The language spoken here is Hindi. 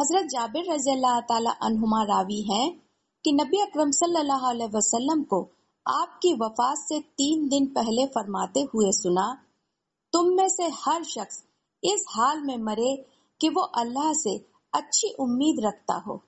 हज़रत जाबिर रज़ी रावी हैं कि नबी अक्रम सल्लल्लाहु वसल्लम को आपकी वफात से तीन दिन पहले फरमाते हुए सुना तुम में से हर शख्स इस हाल में मरे कि वो अल्लाह से अच्छी उम्मीद रखता हो